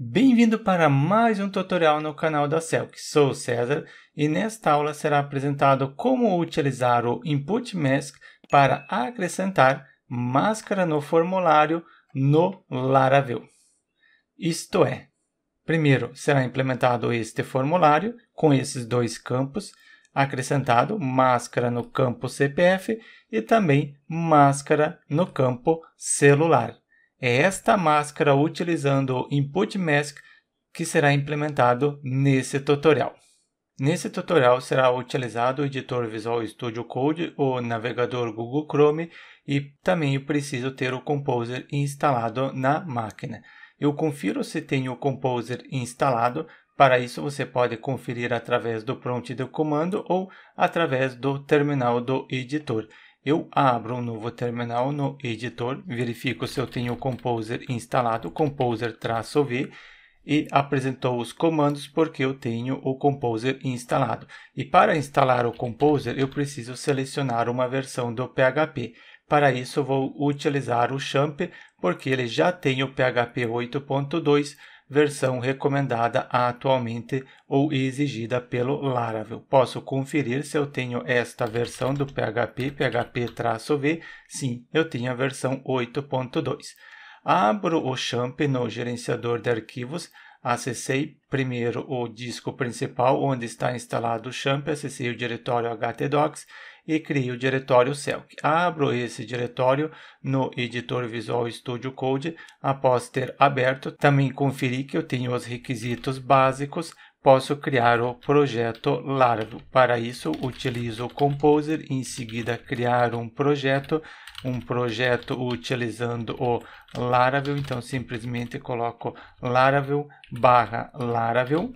Bem-vindo para mais um tutorial no canal da Celc. Sou César e nesta aula será apresentado como utilizar o Input Mask para acrescentar máscara no formulário no Laravel. Isto é, primeiro será implementado este formulário com esses dois campos, acrescentado máscara no campo CPF e também máscara no campo celular. É esta máscara utilizando o Input Mask que será implementado nesse tutorial. Nesse tutorial será utilizado o editor Visual Studio Code, o navegador Google Chrome e também preciso ter o Composer instalado na máquina. Eu confiro se tem o Composer instalado, para isso você pode conferir através do prompt do comando ou através do terminal do editor eu abro um novo terminal no editor, verifico se eu tenho o Composer instalado, Composer-V, e apresentou os comandos porque eu tenho o Composer instalado. E para instalar o Composer, eu preciso selecionar uma versão do PHP. Para isso, vou utilizar o Champ, porque ele já tem o PHP 8.2, versão recomendada atualmente ou exigida pelo Laravel. Posso conferir se eu tenho esta versão do PHP, PHP-V. Sim, eu tenho a versão 8.2. Abro o XAMPP no gerenciador de arquivos, acessei primeiro o disco principal onde está instalado o XAMPP, acessei o diretório htdocs e criei o diretório Celc. Abro esse diretório no editor Visual Studio Code. Após ter aberto, também conferi que eu tenho os requisitos básicos posso criar o projeto Laravel. Para isso, utilizo o Composer, em seguida criar um projeto, um projeto utilizando o Laravel, então simplesmente coloco Laravel barra Laravel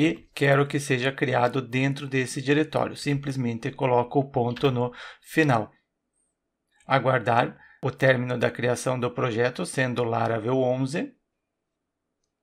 e quero que seja criado dentro desse diretório. Simplesmente coloco o ponto no final. Aguardar o término da criação do projeto, sendo Laravel 11.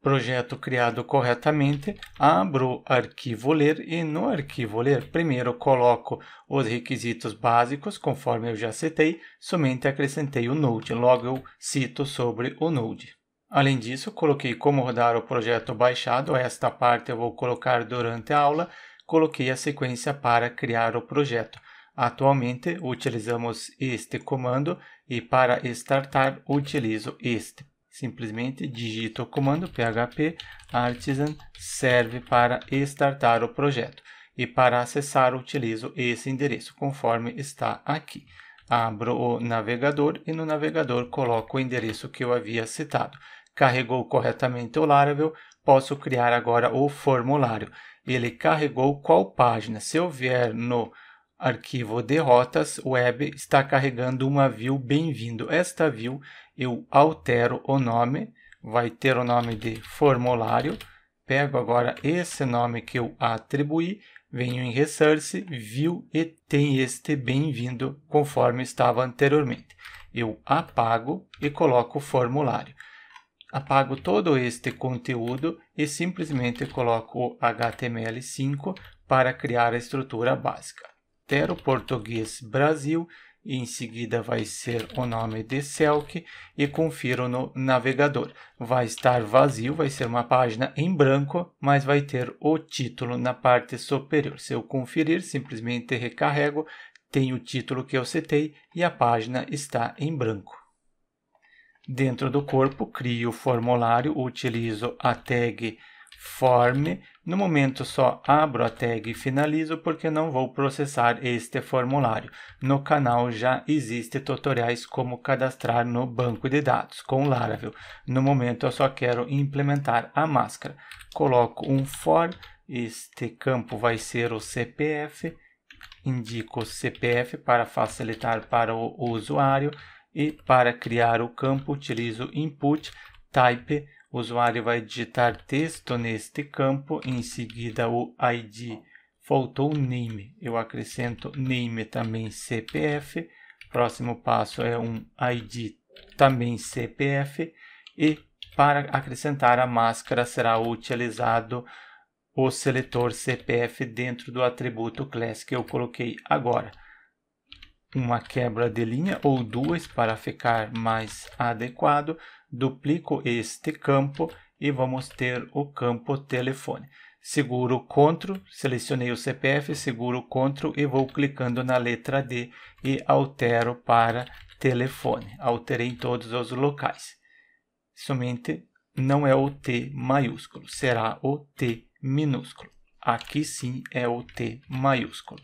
Projeto criado corretamente, abro o arquivo ler e no arquivo ler, primeiro coloco os requisitos básicos, conforme eu já citei, somente acrescentei o Node, logo eu cito sobre o Node. Além disso, coloquei como rodar o projeto baixado, esta parte eu vou colocar durante a aula, coloquei a sequência para criar o projeto. Atualmente utilizamos este comando e para startar utilizo este. Simplesmente digito o comando php artisan serve para startar o projeto e para acessar utilizo esse endereço conforme está aqui. Abro o navegador e no navegador coloco o endereço que eu havia citado. Carregou corretamente o Laravel, posso criar agora o formulário. Ele carregou qual página? Se eu vier no arquivo de rotas web, está carregando uma view bem-vindo. Esta view eu altero o nome, vai ter o nome de formulário. Pego agora esse nome que eu atribuí venho em Resource, View e tem este bem-vindo conforme estava anteriormente. Eu apago e coloco o formulário. Apago todo este conteúdo e simplesmente coloco o HTML5 para criar a estrutura básica. Altero português Brasil em seguida vai ser o nome de Selk e confiro no navegador. Vai estar vazio, vai ser uma página em branco, mas vai ter o título na parte superior. Se eu conferir, simplesmente recarrego, tem o título que eu setei e a página está em branco. Dentro do corpo, crio o formulário, utilizo a tag form no momento, só abro a tag e finalizo porque não vou processar este formulário. No canal já existem tutoriais como cadastrar no banco de dados com Laravel. No momento, eu só quero implementar a máscara. Coloco um for, este campo vai ser o CPF, indico o CPF para facilitar para o usuário e para criar o campo utilizo input type o usuário vai digitar texto neste campo, em seguida o ID, faltou o name, eu acrescento name também CPF, próximo passo é um ID também CPF e para acrescentar a máscara será utilizado o seletor CPF dentro do atributo class que eu coloquei agora. Uma quebra de linha ou duas para ficar mais adequado duplico este campo e vamos ter o campo telefone. Seguro CTRL, selecionei o CPF, seguro CTRL e vou clicando na letra D e altero para telefone. Alterei em todos os locais. Somente não é o T maiúsculo, será o T minúsculo. Aqui sim é o T maiúsculo.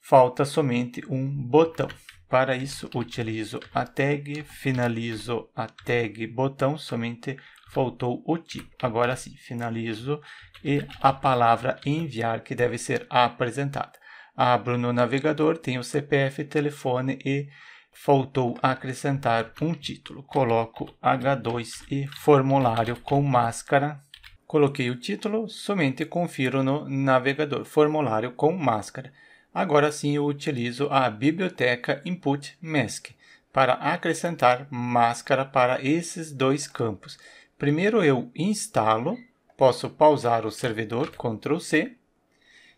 Falta somente um botão. Para isso, utilizo a tag, finalizo a tag botão, somente faltou o tipo. Agora sim, finalizo e a palavra enviar que deve ser apresentada. Abro no navegador, tenho CPF, telefone e faltou acrescentar um título. Coloco H2 e formulário com máscara. Coloquei o título, somente confiro no navegador formulário com máscara. Agora sim eu utilizo a biblioteca input mask para acrescentar máscara para esses dois campos. Primeiro eu instalo, posso pausar o servidor Ctrl C.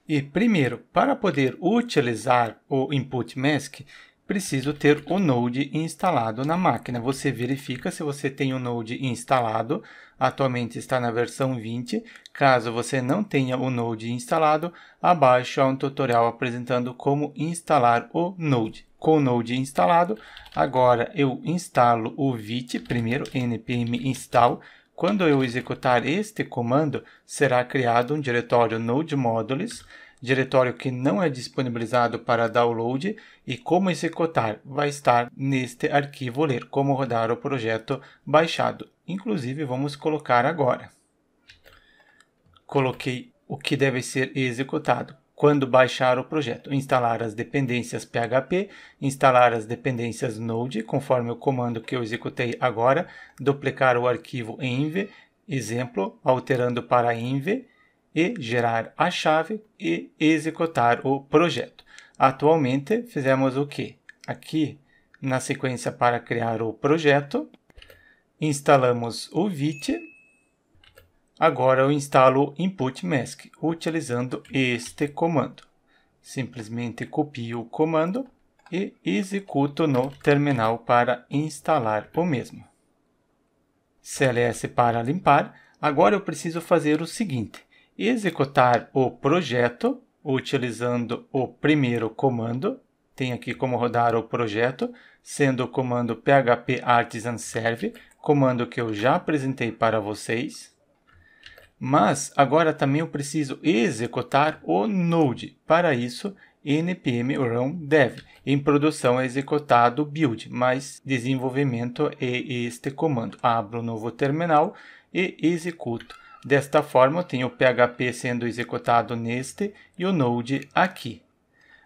E primeiro, para poder utilizar o input mask, preciso ter o Node instalado na máquina. Você verifica se você tem o Node instalado, atualmente está na versão 20. Caso você não tenha o Node instalado, abaixo há um tutorial apresentando como instalar o Node. Com o Node instalado, agora eu instalo o VIT, primeiro npm install, quando eu executar este comando, será criado um diretório node modules diretório que não é disponibilizado para download e como executar vai estar neste arquivo ler, como rodar o projeto baixado. Inclusive, vamos colocar agora. Coloquei o que deve ser executado quando baixar o projeto, instalar as dependências PHP, instalar as dependências Node, conforme o comando que eu executei agora, duplicar o arquivo env, exemplo, alterando para env, e gerar a chave e executar o projeto. Atualmente fizemos o que? Aqui na sequência para criar o projeto, instalamos o VIT. Agora eu instalo o input mask utilizando este comando. Simplesmente copio o comando e executo no terminal para instalar o mesmo. CLS para limpar. Agora eu preciso fazer o seguinte executar o projeto utilizando o primeiro comando. Tem aqui como rodar o projeto, sendo o comando php artisan serve, comando que eu já apresentei para vocês. Mas agora também eu preciso executar o Node. Para isso, npm run dev. Em produção é executado build, mas desenvolvimento é este comando. Abro um novo terminal e executo Desta forma, eu tenho o PHP sendo executado neste e o Node aqui.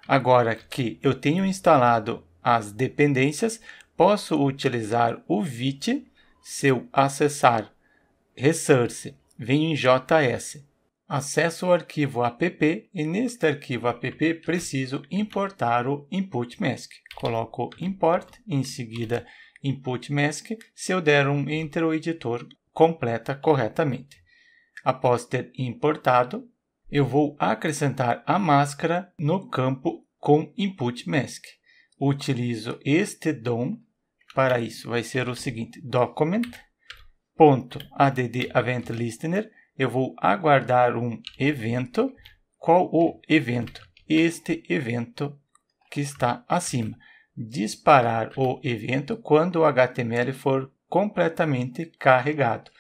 Agora que eu tenho instalado as dependências, posso utilizar o VIT se eu acessar Resource, venho em JS. Acesso o arquivo app e neste arquivo app preciso importar o input mask. Coloco import, em seguida input mask. Se eu der um enter, o editor completa corretamente. Após ter importado, eu vou acrescentar a máscara no campo com input mask. Utilizo este DOM. Para isso, vai ser o seguinte: documentadd Eu vou aguardar um evento. Qual o evento? Este evento que está acima. Disparar o evento quando o HTML for completamente carregado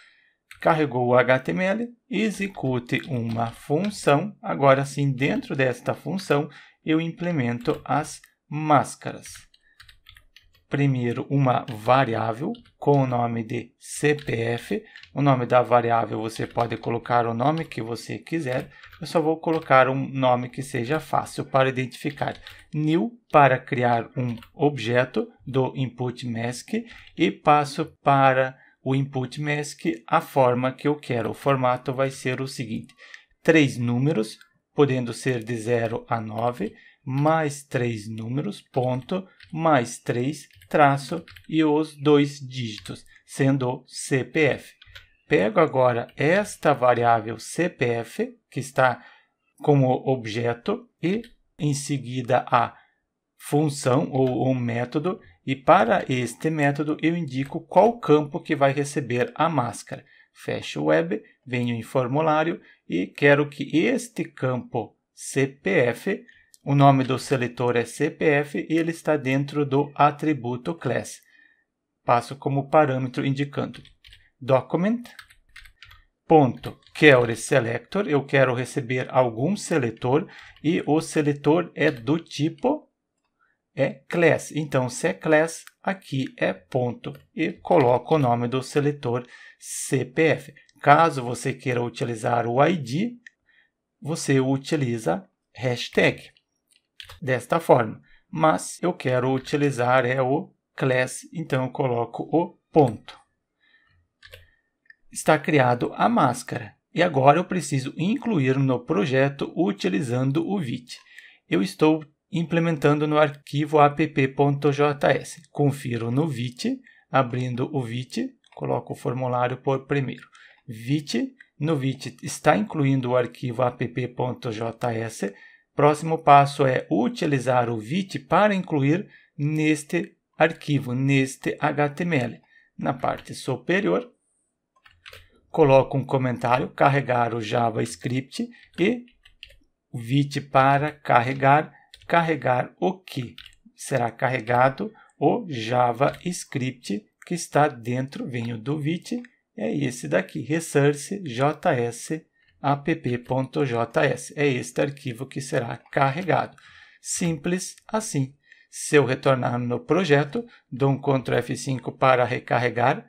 carregou o HTML, execute uma função. Agora sim, dentro desta função, eu implemento as máscaras. Primeiro, uma variável com o nome de CPF. O nome da variável você pode colocar o nome que você quiser. Eu só vou colocar um nome que seja fácil para identificar. New para criar um objeto do input mask e passo para o input mask, a forma que eu quero. O formato vai ser o seguinte: três números, podendo ser de 0 a 9, mais três números, ponto, mais três traço e os dois dígitos, sendo o CPF. Pego agora esta variável CPF, que está como objeto, e em seguida a função ou o método e para este método eu indico qual campo que vai receber a máscara. Fecho o web, venho em formulário e quero que este campo CPF, o nome do seletor é CPF e ele está dentro do atributo class. Passo como parâmetro indicando document eu quero receber algum seletor e o seletor é do tipo é class. Então, se é class, aqui é ponto e coloco o nome do seletor CPF. Caso você queira utilizar o ID, você utiliza hashtag desta forma. Mas eu quero utilizar é o class, então eu coloco o ponto. Está criado a máscara. E agora eu preciso incluir no projeto utilizando o VIT. Eu estou implementando no arquivo app.js. Confiro no Vite, abrindo o Vite, coloco o formulário por primeiro. Vite, no Vite está incluindo o arquivo app.js. Próximo passo é utilizar o Vite para incluir neste arquivo, neste HTML. Na parte superior, coloco um comentário, carregar o JavaScript e o Vite para carregar carregar o que? Será carregado o JavaScript que está dentro, venho do VIT, é esse daqui, resource.js.app.js, app.js. É este arquivo que será carregado. Simples assim. Se eu retornar no projeto, dou um Ctrl F5 para recarregar,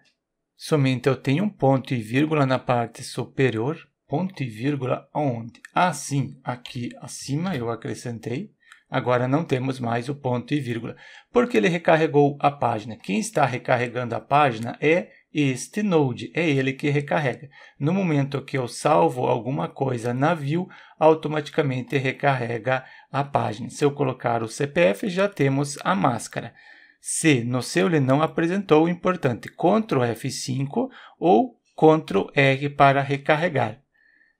somente eu tenho um ponto e vírgula na parte superior, ponto e vírgula onde? Assim, aqui acima eu acrescentei, Agora não temos mais o ponto e vírgula, porque ele recarregou a página. Quem está recarregando a página é este node, é ele que recarrega. No momento que eu salvo alguma coisa na view, automaticamente recarrega a página. Se eu colocar o CPF, já temos a máscara. Se no seu ele não apresentou, o importante, Ctrl F5 ou Ctrl R para recarregar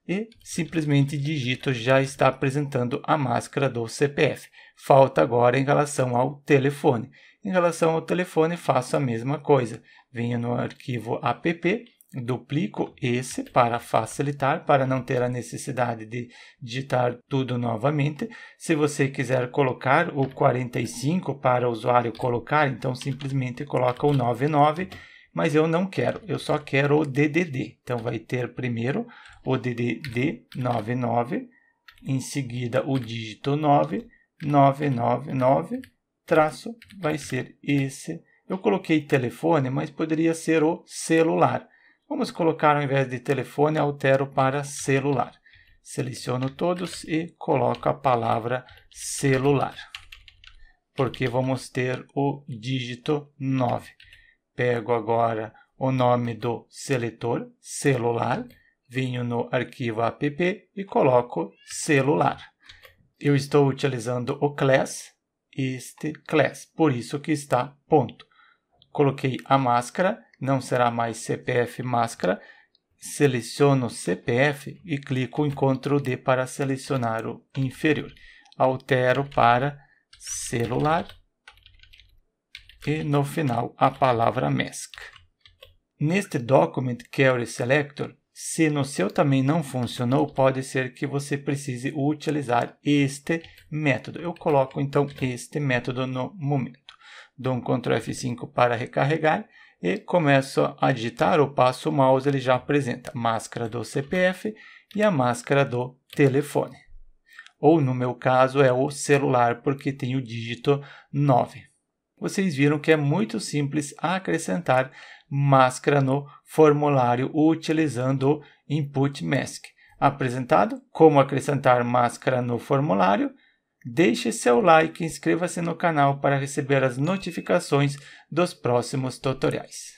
e simplesmente digito já está apresentando a máscara do CPF. Falta agora em relação ao telefone. Em relação ao telefone, faço a mesma coisa. Venho no arquivo app, duplico esse para facilitar, para não ter a necessidade de digitar tudo novamente. Se você quiser colocar o 45 para o usuário colocar, então simplesmente coloca o 99, mas eu não quero, eu só quero o DDD. Então vai ter primeiro o DDD 99, em seguida o dígito 9, 999, traço vai ser esse. Eu coloquei telefone, mas poderia ser o celular. Vamos colocar ao invés de telefone, altero para celular. Seleciono todos e coloco a palavra celular, porque vamos ter o dígito 9. Pego agora o nome do seletor, celular, venho no arquivo app e coloco celular. Eu estou utilizando o class, este class, por isso que está ponto. Coloquei a máscara, não será mais CPF máscara. Seleciono CPF e clico em Ctrl D para selecionar o inferior. Altero para celular e no final a palavra mask Neste Document Query Selector, se no seu também não funcionou, pode ser que você precise utilizar este método. Eu coloco então este método no momento. Dou um Ctrl F5 para recarregar e começo a digitar O passo o mouse, ele já apresenta máscara do CPF e a máscara do telefone. Ou no meu caso é o celular, porque tem o dígito 9. Vocês viram que é muito simples acrescentar máscara no formulário utilizando o input mask. Apresentado como acrescentar máscara no formulário, deixe seu like e inscreva-se no canal para receber as notificações dos próximos tutoriais.